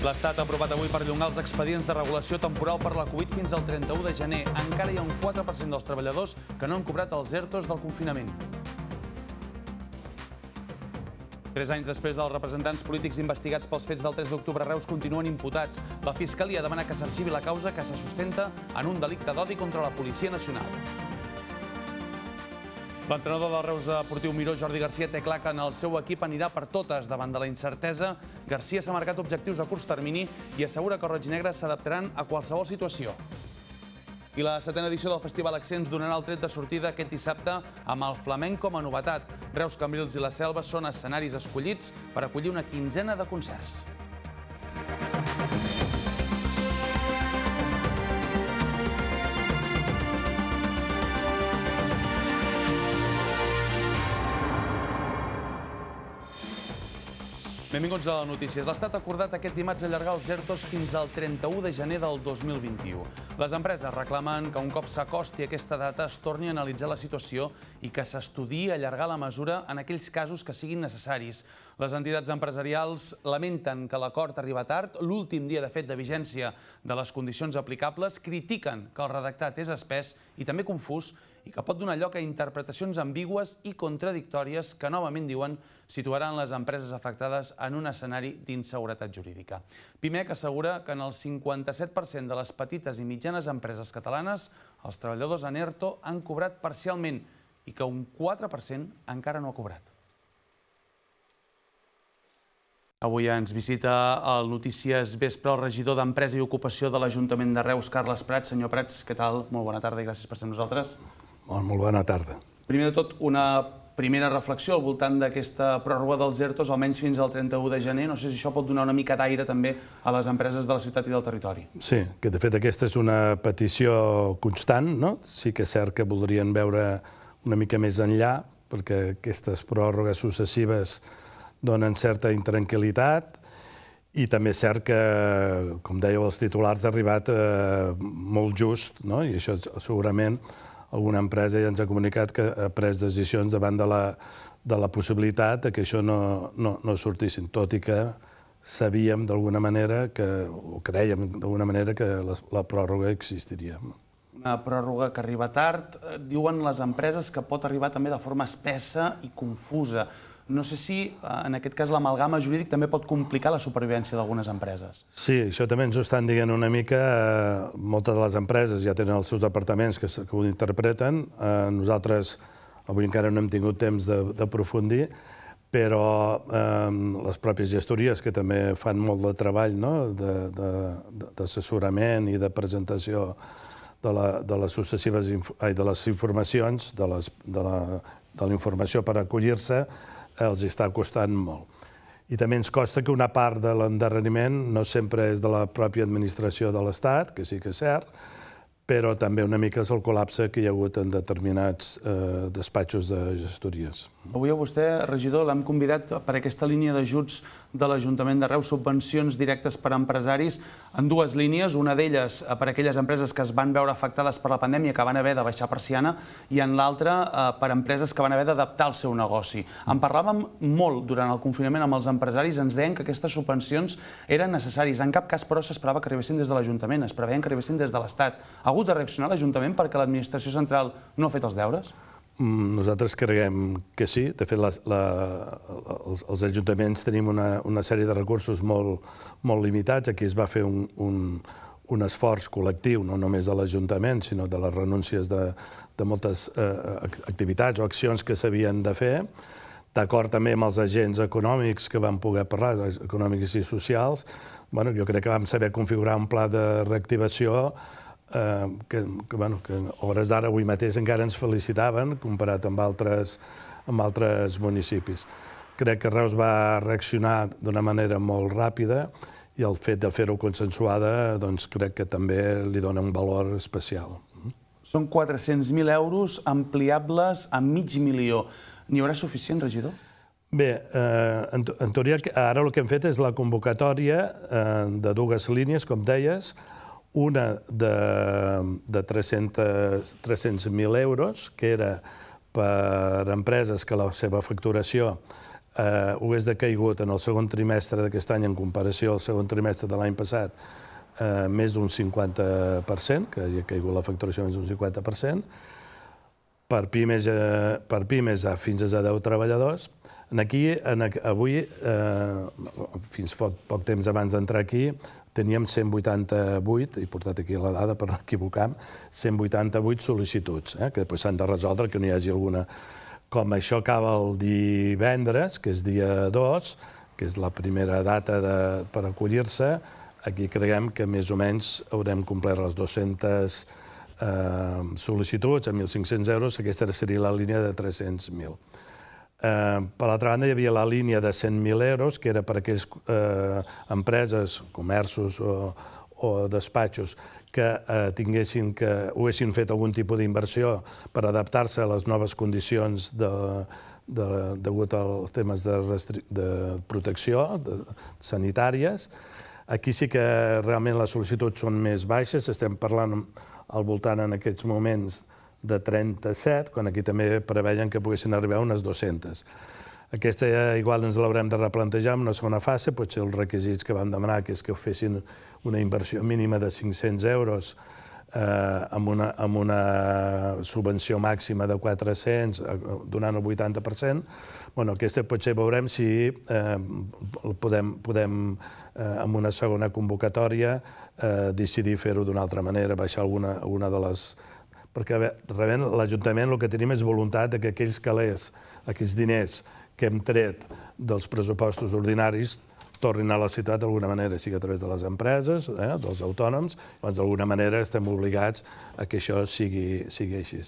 L'Estat ha aprovat avui per llongar els expedients de regulació temporal per la Covid fins al 31 de gener. Encara hi ha un 4% dels treballadors que no han cobrat els ERTOs del confinament. Tres anys després dels representants polítics investigats pels fets del 3 d'octubre Reus continuen imputats. La Fiscalia demana que s'arxivi la causa que se sustenta en un delicte d'odi contra la Policia Nacional. L'entrenador del Reus Deportiu Miró, Jordi Garcia, té clar que en el seu equip anirà per totes davant de la incertesa. Garcia s'ha marcat objectius a curs termini i assegura que els roig s'adaptaran a qualsevol situació. I la setena edició del Festival Accents donarà el tret de sortida aquest dissabte amb el flamenc com a novetat. Reus, Cambrils i la Selva són escenaris escollits per acollir una quinzena de concerts. Benvinguts a la notícies. L'Estat ha acordat aquest dimarts allargar els ERTOs fins al 31 de gener del 2021. Les empreses reclamen que un cop s'acosti aquesta data es torni a analitzar la situació i que s'estudiï allargar la mesura en aquells casos que siguin necessaris. Les entitats empresarials lamenten que l'acord arriba tard, l'últim dia de fet de vigència de les condicions aplicables, critiquen que el redactat és espès i també confús i que pot donar lloc a interpretacions ambigües i contradictòries que, novament diuen, situaran les empreses afectades en un escenari d'inseguretat jurídica. PIMEC assegura que en el 57% de les petites i mitjanes empreses catalanes els treballadors en ERTO han cobrat parcialment i que un 4% encara no ha cobrat. Avui ens visita el Notícies Vespre el regidor d'Empresa i Ocupació de l'Ajuntament de Reus, Carles Prats. Senyor Prats, què tal? Molt bona tarda i gràcies per ser amb nosaltres. Bon, molt bona tarda. Primer de tot, una primera reflexió al voltant d'aquesta pròrroga dels ERTOs, almenys fins al 31 de gener. No sé si això pot donar una mica d'aire també a les empreses de la ciutat i del territori. Sí, que de fet aquesta és una petició constant, no? Sí que és cert que voldrien veure una mica més enllà, perquè aquestes pròrrogues successives donen certa intranquil·litat, i també és cert que, com dèieu, els titulars ha arribat eh, molt just, no? i això segurament alguna empresa ja ens ha comunicat que ha pres decisions davant de la, de la possibilitat que això no, no, no sortissin, tot i que sabíem d'alguna manera que, o creiem d'alguna manera que la, la pròrroga existiria. Una pròrroga que arriba tard, eh, diuen les empreses que pot arribar també de forma espessa i confusa. No sé si, eh, en aquest cas, l'amalgama jurídic també pot complicar la supervivència d'algunes empreses. Sí, això també ens ho estan dient una mica. Eh, moltes de les empreses ja tenen els seus departaments que, que ho interpreten. Eh, nosaltres avui encara no hem tingut temps d'aprofundir, però eh, les pròpies gestories, que també fan molt de treball, no? d'assessorament i de presentació de, la, de les successives ai, de les informacions, de, les, de la de la informació per acollir-se, els està costant molt. I també ens costa que una part de l'endarreriment no sempre és de la pròpia administració de l'Estat, que sí que és cert, però també una mica és el col·lapse que hi ha hagut en determinats eh, despatxos de gestories. Avui a vostè, regidor, l'hem convidat per aquesta línia d'ajuts de l'Ajuntament de Reus, subvencions directes per a empresaris en dues línies, una d'elles eh, per a aquelles empreses que es van veure afectades per la pandèmia, que van haver de baixar persiana, i en l'altra eh, per a empreses que van haver d'adaptar el seu negoci. En parlàvem molt durant el confinament amb els empresaris, ens deien que aquestes subvencions eren necessàries. En cap cas, però, s'esperava que arribessin des de l'Ajuntament, es preveien que arribessin des de l'Estat. Ha hagut de reaccionar l'Ajuntament perquè l'administració central no ha fet els deures? Mm, nosaltres creiem que sí. De fet, la, la, els, els ajuntaments tenim una, una sèrie de recursos molt, molt limitats. Aquí es va fer un, un, un esforç col·lectiu, no només de l'Ajuntament, sinó de les renúncies de, de moltes eh, activitats o accions que s'havien de fer, d'acord també amb els agents econòmics que vam poder parlar, econòmics i socials. Bueno, jo crec que vam saber configurar un pla de reactivació eh, que, que, bueno, que hores d'ara avui mateix encara ens felicitaven comparat amb altres, amb altres municipis. Crec que Reus va reaccionar d'una manera molt ràpida i el fet de fer-ho consensuada doncs, crec que també li dona un valor especial. Són 400.000 euros ampliables a mig milió. N'hi haurà suficient, regidor? Bé, eh, en, en teoria, ara el que hem fet és la convocatòria eh, de dues línies, com deies, una de, de 300.000 300 euros, que era per empreses que la seva facturació eh, hagués decaigut en el segon trimestre d'aquest any en comparació al segon trimestre de l'any passat eh, més d'un 50%, que hi ha caigut la facturació més d'un 50%, per pimes, eh, per pimes a fins a 10 treballadors, Aquí, en, avui, eh, fins poc, poc temps abans d'entrar aquí, teníem 188, he portat aquí la dada per no equivocar 188 sol·licituds, eh, que després s'han de resoldre, que no hi hagi alguna... Com això acaba el divendres, que és dia 2, que és la primera data de, per acollir-se, aquí creiem que més o menys haurem complert les 200 eh, sol·licituds a 1.500 euros, aquesta seria la línia de 300.000. Eh, per l'altra banda, hi havia la línia de 100.000 euros, que era per a aquelles eh, empreses, comerços o, o despatxos que eh, tinguessin que ho haguessin fet algun tipus d'inversió per adaptar-se a les noves condicions de, de, degut als temes de, de protecció de, sanitàries. Aquí sí que realment les sol·licituds són més baixes, estem parlant al voltant en aquests moments de de 37, quan aquí també preveien que poguessin arribar unes 200. Aquesta ja igual ens l'haurem de replantejar en una segona fase, potser els requisits que vam demanar, que és que fessin una inversió mínima de 500 euros eh, amb, una, amb una subvenció màxima de 400, eh, donant el 80%, bueno, aquesta potser veurem si eh, podem, podem eh, amb una segona convocatòria, eh, decidir fer-ho d'una altra manera, baixar alguna, alguna de les perquè rebent l'Ajuntament el que tenim és voluntat que aquells calés, aquells diners que hem tret dels pressupostos ordinaris tornin a la ciutat d'alguna manera, sigui a través de les empreses, eh, dels autònoms, doncs d'alguna manera estem obligats a que això sigui, sigui així.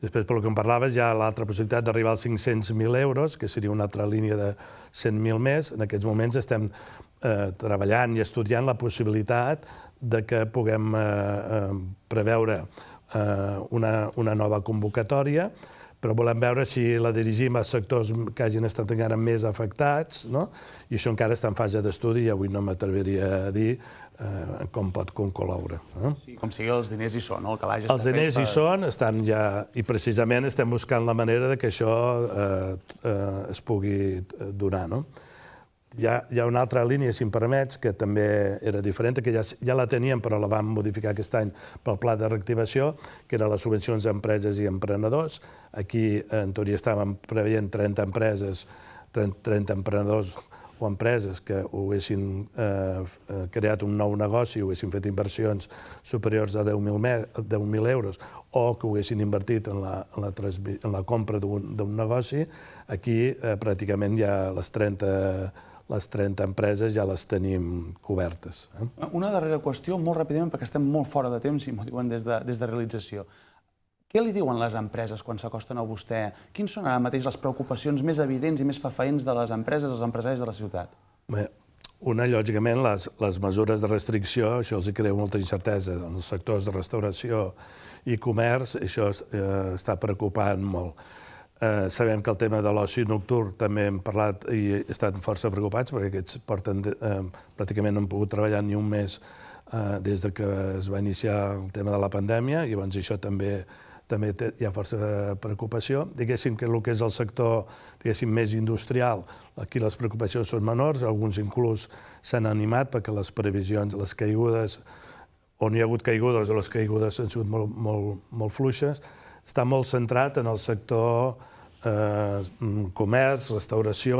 Després, pel que em parlaves, hi ha l'altra possibilitat d'arribar als 500.000 euros, que seria una altra línia de 100.000 més. En aquests moments estem eh, treballant i estudiant la possibilitat de que puguem eh, eh preveure eh, una, una nova convocatòria, però volem veure si la dirigim a sectors que hagin estat encara més afectats, no? i això encara està en fase d'estudi i avui no m'atreviria a dir eh, com pot concloure. No? Sí, com sigui, els diners hi són, no? el calaix està Els diners per... hi són, estan ja... i precisament estem buscant la manera de que això eh, eh, es pugui eh, donar. No? hi ha, hi ha una altra línia, si em permets, que també era diferent, que ja, ja la teníem, però la vam modificar aquest any pel pla de reactivació, que era les subvencions a empreses i emprenedors. Aquí, en teoria, estàvem preveient 30 empreses, 30, 30 emprenedors o empreses que ho haguessin eh, eh, creat un nou negoci, ho haguessin fet inversions superiors a 10.000 10 euros o que ho haguessin invertit en la, en la, en la compra d'un negoci, aquí eh, pràcticament hi ha les 30 les 30 empreses ja les tenim cobertes. Eh? Una darrera qüestió, molt ràpidament, perquè estem molt fora de temps i m'ho diuen des de, des de realització. Què li diuen les empreses quan s'acosten a vostè? Quins són ara mateix les preocupacions més evidents i més fafaents de les empreses, els empresaris de la ciutat? Bé, una, lògicament, les, les mesures de restricció, això els crea molta incertesa. En els sectors de restauració i comerç, això eh, està preocupant molt Eh, sabem que el tema de l'oci nocturn també hem parlat i estan força preocupats perquè aquests porten, eh, pràcticament no han pogut treballar ni un mes eh, des de que es va iniciar el tema de la pandèmia, i llavors doncs, això també també té, hi ha força preocupació. Diguéssim que el que és el sector diguéssim, més industrial, aquí les preocupacions són menors, alguns inclús s'han animat perquè les previsions, les caigudes, on hi ha hagut caigudes o les caigudes han sigut molt, molt, molt fluixes, està molt centrat en el sector eh, mm, comerç, restauració,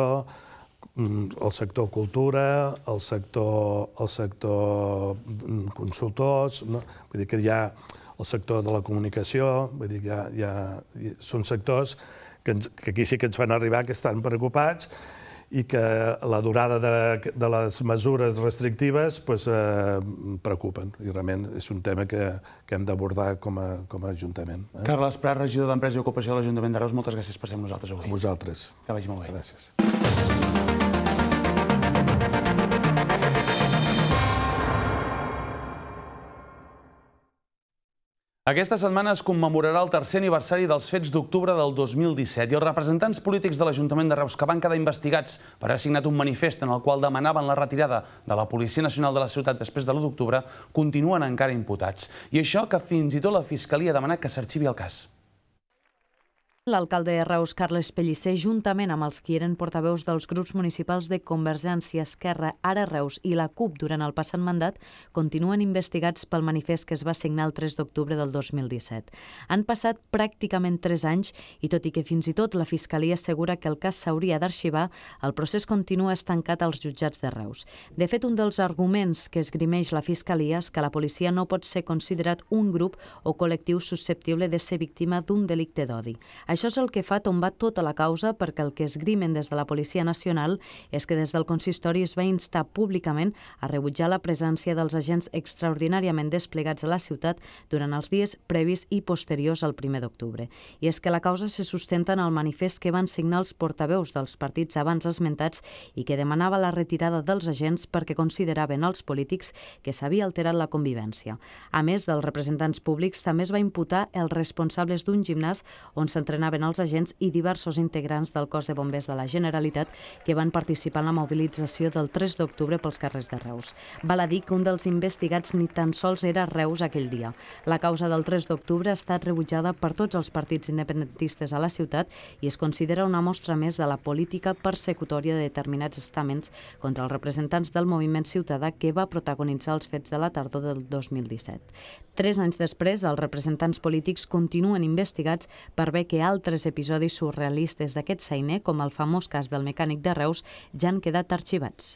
mm, el sector cultura, el sector, el sector mm, consultors, no? vull dir que hi ha el sector de la comunicació, vull dir que hi ha, hi ha, són sectors que, ens, que aquí sí que ens van arribar que estan preocupats i que la durada de, de les mesures restrictives pues, eh, preocupen i realment és un tema que, que hem d'abordar com, a, com a Ajuntament. Eh? Carles Prat, regidor d'Empresa i Ocupació de l'Ajuntament de Reus, moltes gràcies per ser amb nosaltres avui. A vosaltres. Que vagi molt bé. Gràcies. Aquesta setmana es commemorarà el tercer aniversari dels fets d'octubre del 2017 i els representants polítics de l'Ajuntament de Reus que van quedar investigats per haver signat un manifest en el qual demanaven la retirada de la Policia Nacional de la ciutat després de l'1 d'octubre continuen encara imputats. I això que fins i tot la Fiscalia ha demanat que s'arxivi el cas. L'alcalde de Reus, Carles Pellicer, juntament amb els qui eren portaveus dels grups municipals de Convergència, Esquerra, Ara Reus i la CUP durant el passat mandat, continuen investigats pel manifest que es va signar el 3 d'octubre del 2017. Han passat pràcticament 3 anys i tot i que fins i tot la Fiscalia assegura que el cas s'hauria d'arxivar, el procés continua estancat als jutjats de Reus. De fet, un dels arguments que esgrimeix la Fiscalia és que la policia no pot ser considerat un grup o col·lectiu susceptible de ser víctima d'un delicte d'odi. Això és el que fa tombar tota la causa perquè el que esgrimen des de la Policia Nacional és que des del consistori es va instar públicament a rebutjar la presència dels agents extraordinàriament desplegats a la ciutat durant els dies previs i posteriors al 1 d'octubre. I és que la causa se sustenta en el manifest que van signar els portaveus dels partits abans esmentats i que demanava la retirada dels agents perquè consideraven els polítics que s'havia alterat la convivència. A més dels representants públics, també es va imputar els responsables d'un gimnàs on s'entrenava anaven els agents i diversos integrants del cos de bombers de la Generalitat que van participar en la mobilització del 3 d'octubre pels carrers de Reus. Val a dir que un dels investigats ni tan sols era Reus aquell dia. La causa del 3 d'octubre ha estat rebutjada per tots els partits independentistes a la ciutat i es considera una mostra més de la política persecutòria de determinats estaments contra els representants del moviment ciutadà que va protagonitzar els fets de la tardor del 2017. Tres anys després, els representants polítics continuen investigats per bé que alt altres episodis surrealistes d'aquest seiner, com el famós cas del mecànic de Reus, ja han quedat arxivats.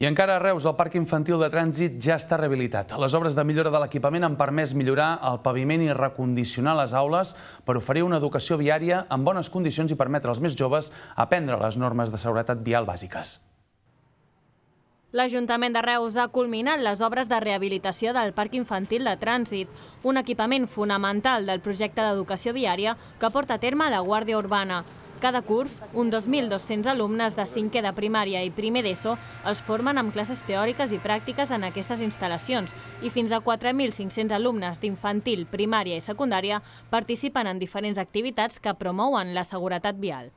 I encara a Reus, el parc infantil de trànsit ja està rehabilitat. Les obres de millora de l'equipament han permès millorar el paviment i recondicionar les aules per oferir una educació viària en bones condicions i permetre als més joves aprendre les normes de seguretat vial bàsiques. L'Ajuntament de Reus ha culminat les obres de rehabilitació del Parc Infantil de Trànsit, un equipament fonamental del projecte d'educació viària que porta a terme la Guàrdia Urbana. Cada curs, un 2.200 alumnes de 5è de primària i primer d'ESO es formen amb classes teòriques i pràctiques en aquestes instal·lacions i fins a 4.500 alumnes d'infantil, primària i secundària participen en diferents activitats que promouen la seguretat vial.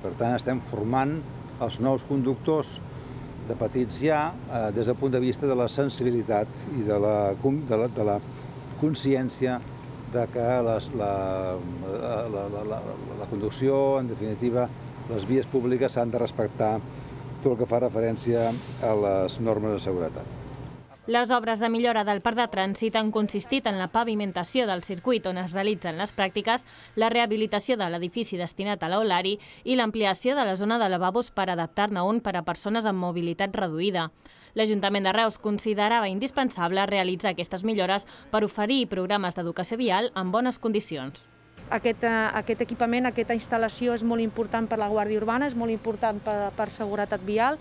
Per tant, estem formant els nous conductors de petits ja, eh, des del punt de vista de la sensibilitat i de la, de la, de la consciència de que les, eh, la, la, la, la, la conducció, en definitiva, les vies públiques s'han de respectar tot el que fa referència a les normes de seguretat. Les obres de millora del parc de trànsit han consistit en la pavimentació del circuit on es realitzen les pràctiques, la rehabilitació de l'edifici destinat a l'Olari i l'ampliació de la zona de lavabos per adaptar-ne un per a persones amb mobilitat reduïda. L'Ajuntament de Reus considerava indispensable realitzar aquestes millores per oferir programes d'educació vial en bones condicions aquest, eh, aquest equipament, aquesta instal·lació és molt important per la Guàrdia Urbana, és molt important per, per seguretat vial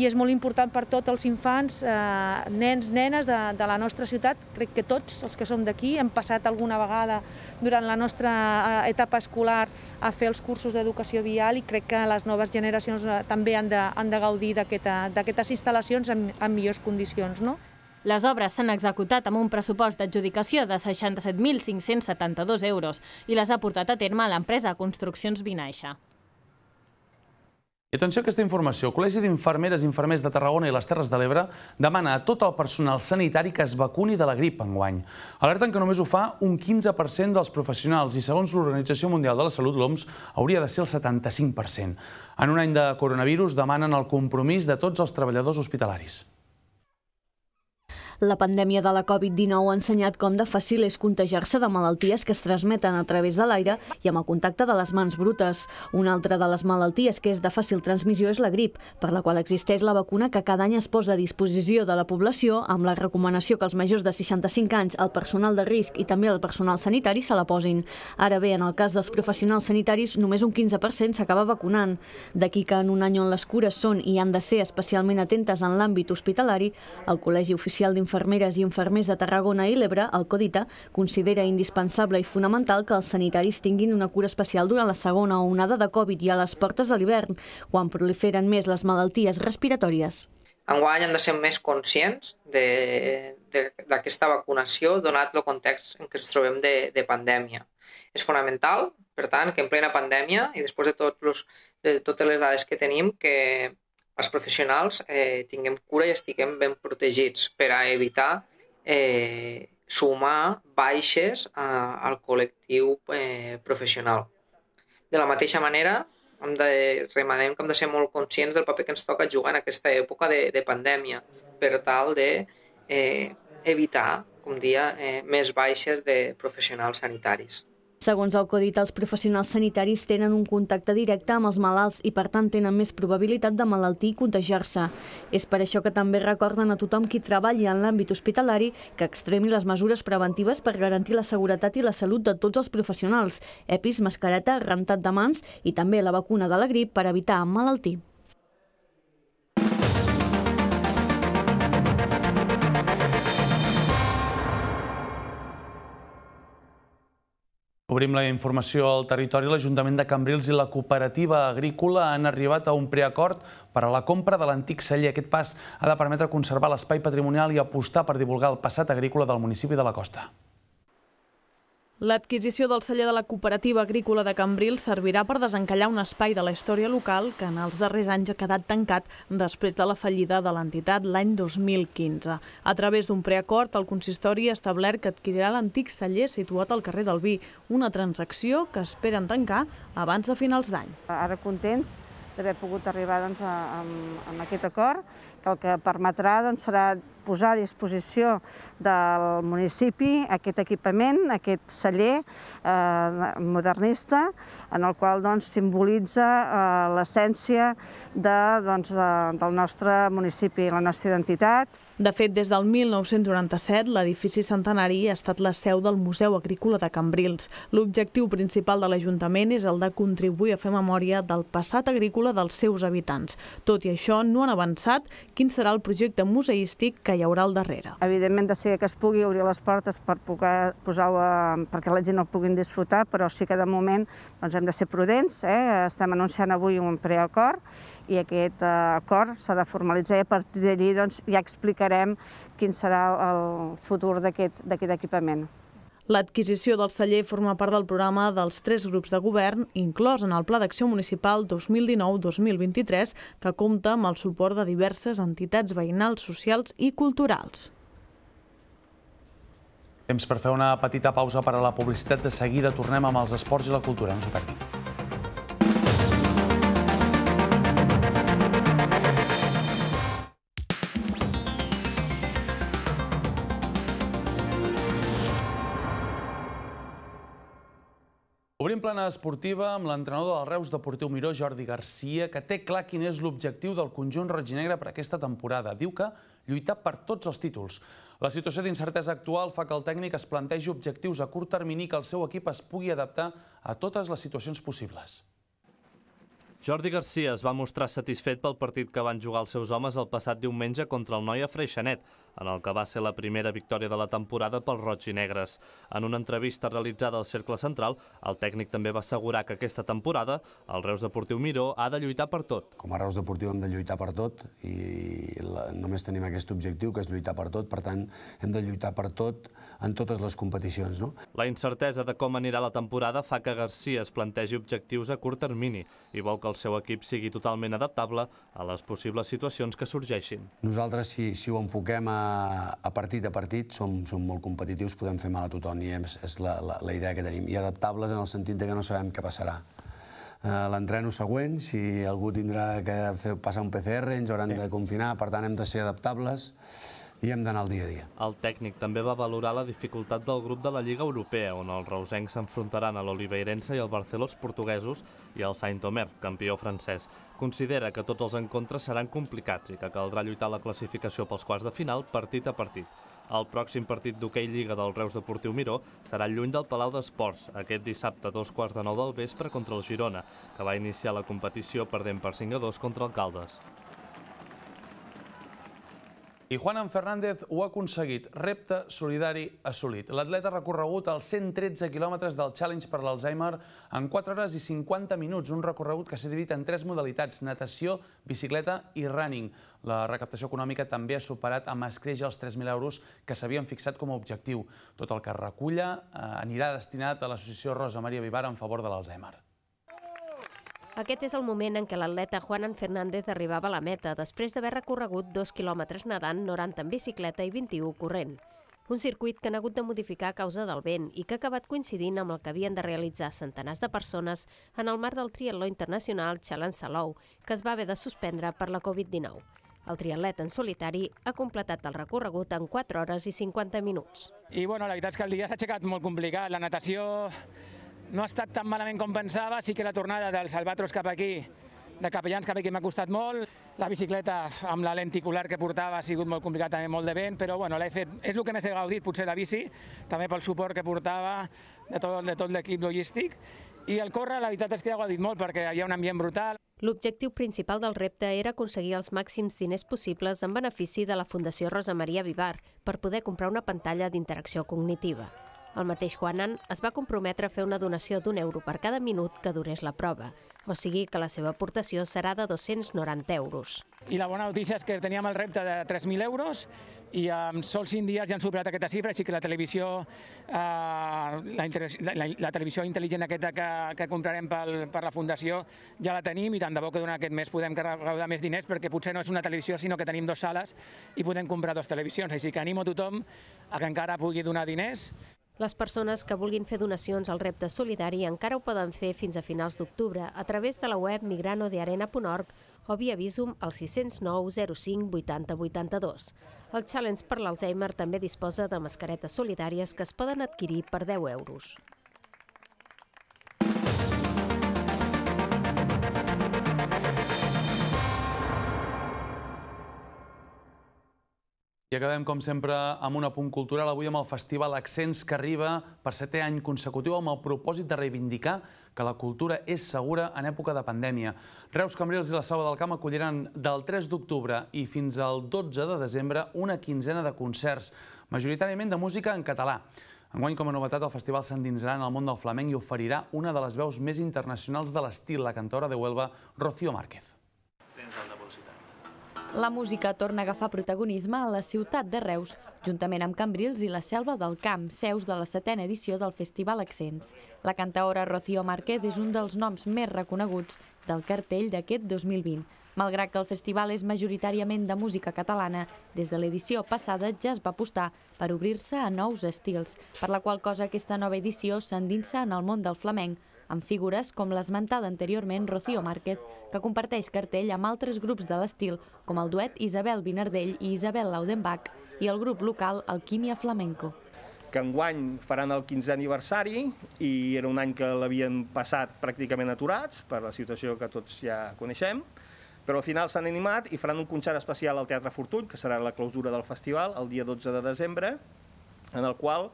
i és molt important per tots els infants, eh, nens, nenes de, de la nostra ciutat. Crec que tots els que som d'aquí hem passat alguna vegada durant la nostra eh, etapa escolar a fer els cursos d'educació vial i crec que les noves generacions eh, també han de, han de gaudir d'aquestes instal·lacions en, en millors condicions. No? Les obres s'han executat amb un pressupost d'adjudicació de 67.572 euros i les ha portat a terme l'empresa Construccions Vinaixa. I atenció a aquesta informació. El Col·legi d'Infermeres i Infermers de Tarragona i les Terres de l'Ebre demana a tot el personal sanitari que es vacuni de la grip enguany. Alerten que només ho fa un 15% dels professionals i, segons l'Organització Mundial de la Salut, l'OMS, hauria de ser el 75%. En un any de coronavirus demanen el compromís de tots els treballadors hospitalaris. La pandèmia de la Covid-19 ha ensenyat com de fàcil és contagiar-se de malalties que es transmeten a través de l'aire i amb el contacte de les mans brutes. Una altra de les malalties que és de fàcil transmissió és la grip, per la qual existeix la vacuna que cada any es posa a disposició de la població amb la recomanació que els majors de 65 anys, el personal de risc i també el personal sanitari se la posin. Ara bé, en el cas dels professionals sanitaris, només un 15% s'acaba vacunant. D'aquí que en un any on les cures són i han de ser especialment atentes en l'àmbit hospitalari, el Col·legi Oficial d'Informació d'infermeres i infermers de Tarragona i l'Ebre, el CODITA, considera indispensable i fonamental que els sanitaris tinguin una cura especial durant la segona onada de Covid i a les portes de l'hivern, quan proliferen més les malalties respiratòries. Enguany hem de ser més conscients d'aquesta vacunació, donat el context en què ens trobem de, de pandèmia. És fonamental, per tant, que en plena pandèmia i després de, tots los, de totes les dades que tenim, que, els professionals eh, tinguem cura i estiguem ben protegits per a evitar eh, sumar baixes a, eh, al col·lectiu eh, professional. De la mateixa manera, hem de, remadem que hem de ser molt conscients del paper que ens toca jugar en aquesta època de, de pandèmia per tal de eh, evitar, com dia, eh, més baixes de professionals sanitaris. Segons el Codit, els professionals sanitaris tenen un contacte directe amb els malalts i, per tant, tenen més probabilitat de malaltir i contagiar-se. És per això que també recorden a tothom qui treballi en l'àmbit hospitalari que extremi les mesures preventives per garantir la seguretat i la salut de tots els professionals, EPIs, mascareta, rentat de mans i també la vacuna de la grip per evitar malaltir. Obrim la informació al territori. L'Ajuntament de Cambrils i la cooperativa agrícola han arribat a un preacord per a la compra de l'antic celler. Aquest pas ha de permetre conservar l'espai patrimonial i apostar per divulgar el passat agrícola del municipi de la Costa. L'adquisició del celler de la Cooperativa Agrícola de Cambrils servirà per desencallar un espai de la història local que en els darrers anys ha quedat tancat després de la fallida de l'entitat l'any 2015. A través d'un preacord, el consistori ha establert que adquirirà l'antic celler situat al carrer del Vi, una transacció que esperen tancar abans de finals d'any. Ara contents d'haver pogut arribar doncs, a, a, a aquest acord el que permetrà doncs, serà posar a disposició del municipi aquest equipament, aquest celler eh, modernista, en el qual doncs, simbolitza eh, l'essència de, doncs, de, eh, del nostre municipi, la nostra identitat. De fet, des del 1997, l'edifici centenari ha estat la seu del Museu Agrícola de Cambrils. L'objectiu principal de l'Ajuntament és el de contribuir a fer memòria del passat agrícola dels seus habitants. Tot i això, no han avançat quin serà el projecte museístic que hi haurà al darrere. Evidentment, de ser que es pugui obrir les portes per poder posar eh, perquè la gent el puguin disfrutar, però sí que de moment doncs, hem de ser prudents. Eh? Estem anunciant avui un preacord i aquest eh, acord s'ha de formalitzar i a partir d'allí doncs, ja explicarem quin serà el futur d'aquest equipament. L'adquisició del celler forma part del programa dels tres grups de govern, inclòs en el Pla d'Acció Municipal 2019-2023, que compta amb el suport de diverses entitats veïnals, socials i culturals. Temps per fer una petita pausa per a la publicitat. De seguida tornem amb els esports i la cultura. No ho perdim. Obrim plana esportiva amb l'entrenador del Reus Deportiu Miró, Jordi Garcia, que té clar quin és l'objectiu del conjunt rojinegre per aquesta temporada. Diu que lluitar per tots els títols. La situació d'incertesa actual fa que el tècnic es plantegi objectius a curt termini que el seu equip es pugui adaptar a totes les situacions possibles. Jordi Garcia es va mostrar satisfet pel partit que van jugar els seus homes el passat diumenge contra el Noia Freixenet en el que va ser la primera victòria de la temporada pels roig i negres. En una entrevista realitzada al Cercle Central, el tècnic també va assegurar que aquesta temporada el Reus Deportiu Miró ha de lluitar per tot. Com a Reus Deportiu hem de lluitar per tot i només tenim aquest objectiu, que és lluitar per tot, per tant, hem de lluitar per tot en totes les competicions. No? La incertesa de com anirà la temporada fa que Garcia es plantegi objectius a curt termini i vol que el seu equip sigui totalment adaptable a les possibles situacions que sorgeixin. Nosaltres, si, si ho enfoquem a a partit a partit, som, som molt competitius, podem fer mal a tothom, i és, és la, la, la idea que tenim. I adaptables en el sentit de que no sabem què passarà. Eh, l'entreno següent, si algú tindrà que fer, passar un PCR, ens hauran sí. de confinar, per tant hem de ser adaptables i hem d'anar al dia a dia. El tècnic també va valorar la dificultat del grup de la Lliga Europea, on els reusencs s'enfrontaran a l'Oliveirense i el Barcelos portuguesos i el Saint-Omer, campió francès. Considera que tots els encontres seran complicats i que caldrà lluitar la classificació pels quarts de final partit a partit. El pròxim partit d'hoquei Lliga del Reus Deportiu Miró serà lluny del Palau d'Esports, aquest dissabte a dos quarts de nou del vespre contra el Girona, que va iniciar la competició perdent per 5 a 2 contra el Caldes. I Juanan Fernández ho ha aconseguit. Repte solidari assolit. L'atleta ha recorregut els 113 quilòmetres del Challenge per l'Alzheimer en 4 hores i 50 minuts, un recorregut que s'ha dividit en tres modalitats, natació, bicicleta i running. La recaptació econòmica també ha superat amb escreix els 3.000 euros que s'havien fixat com a objectiu. Tot el que reculla eh, anirà destinat a l'associació Rosa Maria Vivar en favor de l'Alzheimer. Aquest és el moment en què l'atleta Juanan Fernández arribava a la meta després d'haver recorregut 2 quilòmetres nedant, 90 en bicicleta i 21 corrent. Un circuit que han hagut de modificar a causa del vent i que ha acabat coincidint amb el que havien de realitzar centenars de persones en el marc del triatló internacional Challenge Salou, que es va haver de suspendre per la Covid-19. El triatlet en solitari ha completat el recorregut en 4 hores i 50 minuts. I bueno, la veritat és que el dia s'ha aixecat molt complicat. La natació no ha estat tan malament com pensava, sí que la tornada dels Albatros cap aquí, de Capellans cap aquí m'ha costat molt, la bicicleta amb la lenticular que portava ha sigut molt complicat també molt de vent, però bueno, l'he fet, és el que més he gaudit potser la bici, també pel suport que portava de tot, de tot l'equip logístic, i el córrer la veritat és que ja ho ha dit molt perquè hi ha un ambient brutal. L'objectiu principal del repte era aconseguir els màxims diners possibles en benefici de la Fundació Rosa Maria Vivar per poder comprar una pantalla d'interacció cognitiva. El mateix Juanan es va comprometre a fer una donació d'un euro per cada minut que durés la prova, o sigui que la seva aportació serà de 290 euros. I la bona notícia és que teníem el repte de 3.000 euros i en sols 5 dies ja han superat aquesta xifra, així que la televisió, eh, la, la, la televisió intel·ligent aquesta que, que comprarem pel, per la Fundació ja la tenim i tant de bo que durant aquest mes podem recaudar més diners perquè potser no és una televisió sinó que tenim dues sales i podem comprar dues televisions, així que animo tothom a que encara pugui donar diners. Les persones que vulguin fer donacions al repte solidari encara ho poden fer fins a finals d'octubre a través de la web migranodearena.org o via Visum al 609 05 80 82. El Challenge per l'Alzheimer també disposa de mascaretes solidàries que es poden adquirir per 10 euros. I acabem, com sempre, amb un apunt cultural. Avui amb el Festival Accents, que arriba per setè any consecutiu amb el propòsit de reivindicar que la cultura és segura en època de pandèmia. Reus, Cambrils i la Saba del Camp acolliran del 3 d'octubre i fins al 12 de desembre una quinzena de concerts, majoritàriament de música en català. Enguany, com a novetat, el festival s'endinsarà en el món del flamenc i oferirà una de les veus més internacionals de l'estil, la cantora de Huelva, Rocío Márquez. La música torna a agafar protagonisme a la ciutat de Reus, juntament amb Cambrils i la Selva del Camp, seus de la setena edició del Festival Accents. La cantaora Rocío Márquez és un dels noms més reconeguts del cartell d'aquest 2020. Malgrat que el festival és majoritàriament de música catalana, des de l'edició passada ja es va apostar per obrir-se a nous estils, per la qual cosa aquesta nova edició s'endinsa en el món del flamenc, amb figures com l'esmentada anteriorment Rocío Márquez, que comparteix cartell amb altres grups de l'estil, com el duet Isabel Vinardell i Isabel Laudenbach i el grup local Alquimia Flamenco que enguany faran el 15è aniversari i era un any que l'havien passat pràcticament aturats per la situació que tots ja coneixem, però al final s'han animat i faran un concert especial al Teatre Fortuny, que serà la clausura del festival, el dia 12 de desembre, en el qual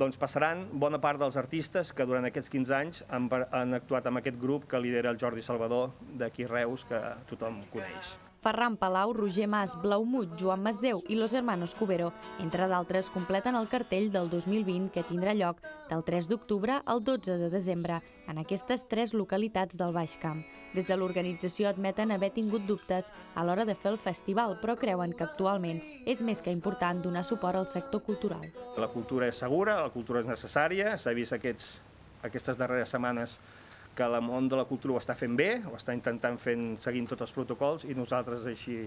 doncs passaran bona part dels artistes que durant aquests 15 anys han, han actuat amb aquest grup que lidera el Jordi Salvador d'aquí Reus, que tothom coneix. Ferran Palau, Roger Mas, Blaumut, Joan Masdeu i Los Hermanos Cubero, entre d'altres, completen el cartell del 2020 que tindrà lloc del 3 d'octubre al 12 de desembre en aquestes tres localitats del Baix Camp. Des de l'organització admeten haver tingut dubtes a l'hora de fer el festival, però creuen que actualment és més que important donar suport al sector cultural. La cultura és segura, la cultura és necessària, s'ha vist aquests, aquestes darreres setmanes que el món de la cultura ho està fent bé, ho està intentant fent, seguint tots els protocols i nosaltres així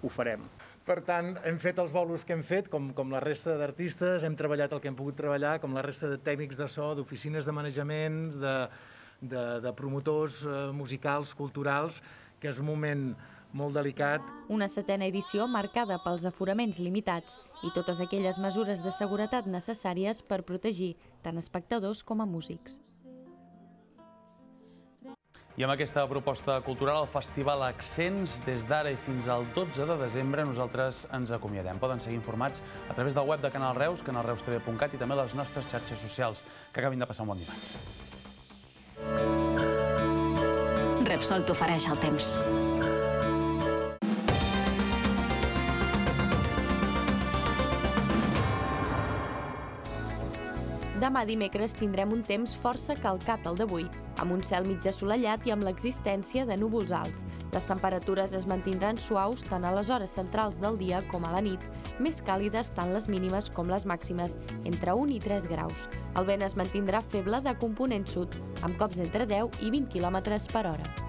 ho farem. Per tant, hem fet els bolos que hem fet, com, com la resta d'artistes, hem treballat el que hem pogut treballar, com la resta de tècnics de so, d'oficines de manejament, de, de, de promotors eh, musicals, culturals, que és un moment molt delicat. Una setena edició marcada pels aforaments limitats i totes aquelles mesures de seguretat necessàries per protegir tant espectadors com a músics. I amb aquesta proposta cultural, el Festival Accents, des d'ara i fins al 12 de desembre, nosaltres ens acomiadem. Poden seguir informats a través del web de Canal Reus, canalreustv.cat i també les nostres xarxes socials. Que acabin de passar un bon dimarts. Repsol t'ofereix el temps. Demà dimecres tindrem un temps força calcat al d'avui, amb un cel mig assolellat i amb l'existència de núvols alts. Les temperatures es mantindran suaus tant a les hores centrals del dia com a la nit, més càlides tant les mínimes com les màximes, entre 1 i 3 graus. El vent es mantindrà feble de component sud, amb cops entre 10 i 20 km per hora.